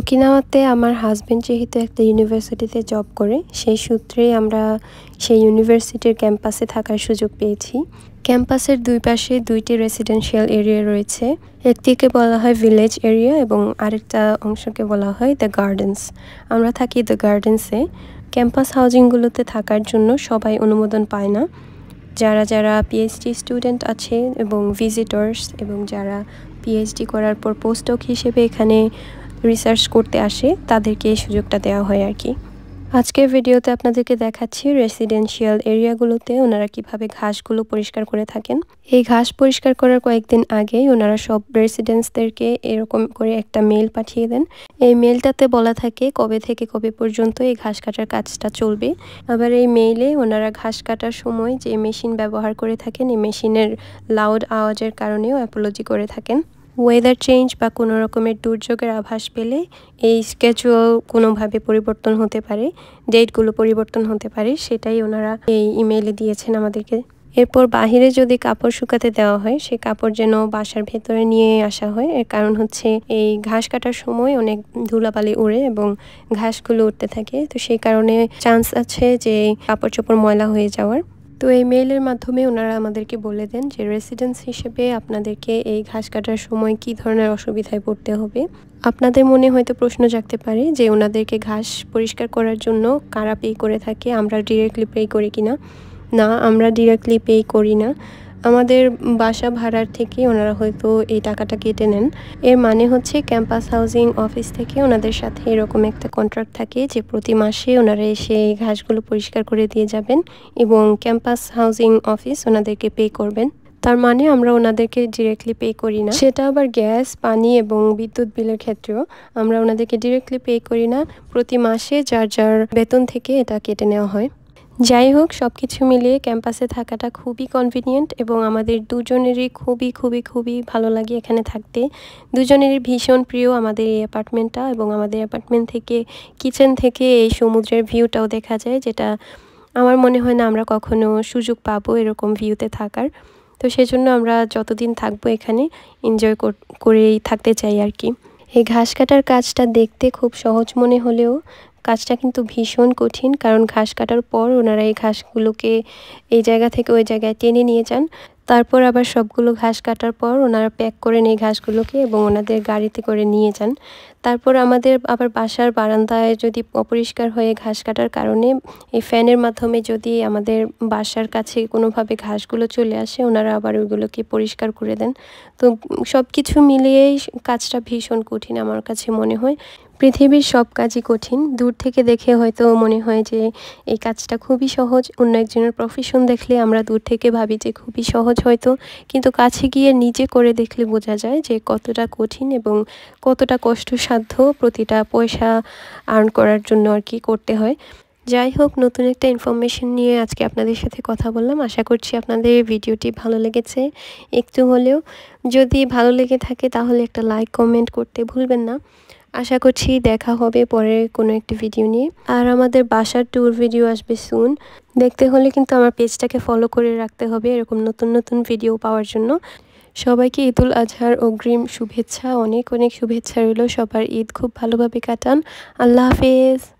ওকিনাওয়াতে আমার হাজব্যান্ড যেহেতু একটা ইউনিভার্সিটিতে জব করে সেই সূত্রে আমরা সেই ইউনিভার্সিটির ক্যাম্পাসে থাকার সুযোগ পেয়েছি ক্যাম্পাসের দুই পাশে দুইটি রেসিডেন্সিয়াল এরিয়া রয়েছে একটিকে বলা হয় ভিলেজ এরিয়া এবং আরেকটা অংশকে বলা হয় দ্য গার্ডেন্স আমরা থাকি দ্য গার্ডেন্সে ক্যাম্পাস হাউজিংগুলোতে থাকার জন্য সবাই অনুমোদন পায় না যারা যারা পিএইচডি স্টুডেন্ট আছে এবং ভিজিটর্স এবং যারা পিএইচডি করার পর পোস্টক হিসেবে এখানে রিসার্চ করতে আসে তাদেরকে এই সুযোগটা দেওয়া হয় আর কি আজকের ভিডিওতে আপনাদেরকে দেখাচ্ছি রেসিডেন্সিয়াল এরিয়াগুলোতে ওনারা কিভাবে ঘাসগুলো পরিষ্কার করে থাকেন এই ঘাস পরিষ্কার করার কয়েকদিন আগে ওনারা সব রেসিডেন্টসদেরকে এরকম করে একটা মেল পাঠিয়ে দেন এই মেলটাতে বলা থাকে কবে থেকে কবে পর্যন্ত এই ঘাস কাটার কাজটা চলবে আবার এই মেইলে ওনারা ঘাস কাটার সময় যে মেশিন ব্যবহার করে থাকেন এই মেশিনের লাউড আওয়াজের কারণেও অ্যাপোলজি করে থাকেন ওয়েদার চেঞ্জ বা কোনো রকমের দুর্যোগের আভাস পেলে এই স্কেচুয়াল কোনোভাবে পরিবর্তন হতে পারে ডেটগুলো পরিবর্তন হতে পারে সেটাই ওনারা এই ইমেইলে দিয়েছেন আমাদেরকে এরপর বাহিরে যদি কাপড় শুকাতে দেওয়া হয় সে কাপড় যেন বাসার ভেতরে নিয়ে আসা হয় এর কারণ হচ্ছে এই ঘাস কাটার সময় অনেক ধুলাবালি উড়ে এবং ঘাসগুলো উঠতে থাকে তো সেই কারণে চান্স আছে যে কাপড় চোপড় ময়লা হয়ে যাওয়ার তো এই মেইলের মাধ্যমে ওনারা আমাদেরকে বলে দেন যে রেসিডেন্স হিসেবে আপনাদেরকে এই ঘাস কাটার সময় কি ধরনের অসুবিধায় পড়তে হবে আপনাদের মনে হয়তো প্রশ্ন জাগতে পারে যে ওনাদেরকে ঘাস পরিষ্কার করার জন্য কারা পে করে থাকে আমরা ডিরেক্টলি পে করি কিনা না আমরা ডিরেক্টলি পে করি না আমাদের বাসা ভাড়ার থেকে ওনারা হয়তো এই টাকাটা কেটে নেন এর মানে হচ্ছে ক্যাম্পাস হাউজিং অফিস থেকে ওনাদের সাথে এরকম একটা কন্ট্রাক্ট থাকে যে প্রতি মাসে ওনারা এসে ঘাসগুলো পরিষ্কার করে দিয়ে যাবেন এবং ক্যাম্পাস হাউজিং অফিস ওনাদেরকে পে করবেন তার মানে আমরা ওনাদেরকে ডিরেক্টলি পে করি না সেটা আবার গ্যাস পানি এবং বিদ্যুৎ বিলের ক্ষেত্রেও আমরা ওনাদেরকে ডিরেক্টলি পে করি না প্রতি মাসে যার যার বেতন থেকে এটা কেটে নেওয়া হয় যাই হোক সব কিছু মিলিয়ে ক্যাম্পাসে থাকাটা খুবই কনভিনিয়েন্ট এবং আমাদের দুজনেরই খুবই খুবই খুবই ভালো লাগে এখানে থাকতে দুজনেরই ভীষণ প্রিয় আমাদের এই অ্যাপার্টমেন্টটা এবং আমাদের অ্যাপার্টমেন্ট থেকে কিচেন থেকে এই সমুদ্রের ভিউটাও দেখা যায় যেটা আমার মনে হয় না আমরা কখনো সুযোগ পাবো এরকম ভিউতে থাকার তো সেজন্য আমরা যতদিন থাকবো এখানে এনজয় করেই থাকতে চাই আর কি এই ঘাস কাটার কাজটা দেখতে খুব সহজ মনে হলেও কাজটা কিন্তু ভীষণ কঠিন কারণ ঘাস কাটার পর ওনারা এই ঘাসগুলোকে এই জায়গা থেকে ওই জায়গায় টেনে নিয়ে যান তারপর আবার সবগুলো ঘাস কাটার পর ওনারা প্যাক করে নেয় ঘাসগুলোকে এবং ওনাদের গাড়িতে করে নিয়ে যান তারপর আমাদের আবার বাসার বারান্দায় যদি অপরিষ্কার হয়ে ঘাস কাটার কারণে এই ফ্যানের মাধ্যমে যদি আমাদের বাসার কাছে কোনোভাবে ঘাসগুলো চলে আসে ওনারা আবার ওইগুলোকে পরিষ্কার করে দেন তো সব কিছু মিলিয়েই কাজটা ভীষণ কঠিন আমার কাছে মনে হয় পৃথিবীর সব কাজই কঠিন দূর থেকে দেখে হয়তো মনে হয় যে এই কাজটা খুবই সহজ অন্য একজনের প্রফেশন দেখলে আমরা দূর থেকে ভাবি যে খুবই সহজ হয়তো কিন্তু কাছে গিয়ে নিজে করে দেখলে বোঝা যায় যে কতটা কঠিন এবং কতটা কষ্ট সাধ্য প্রতিটা পয়সা আর্ন করার জন্য আর কি করতে হয় যাই হোক নতুন একটা ইনফরমেশন নিয়ে আজকে আপনাদের সাথে কথা বললাম আশা করছি আপনাদের ভিডিওটি ভালো লেগেছে একটু হলেও যদি ভালো লেগে থাকে তাহলে একটা লাইক কমেন্ট করতে ভুলবেন না আশা করছি দেখা হবে পরের কোনো একটি ভিডিও নিয়ে আর আমাদের বাসার ট্যুর ভিডিও আসবে সুন দেখতে হলে কিন্তু আমার পেজটাকে ফলো করে রাখতে হবে এরকম নতুন নতুন ভিডিও পাওয়ার জন্য সবাইকে ঈদুল আজহার অগ্রিম শুভেচ্ছা অনেক অনেক শুভেচ্ছা রইল সবার ঈদ খুব ভালোভাবে কাটান আল্লাহ হাফেজ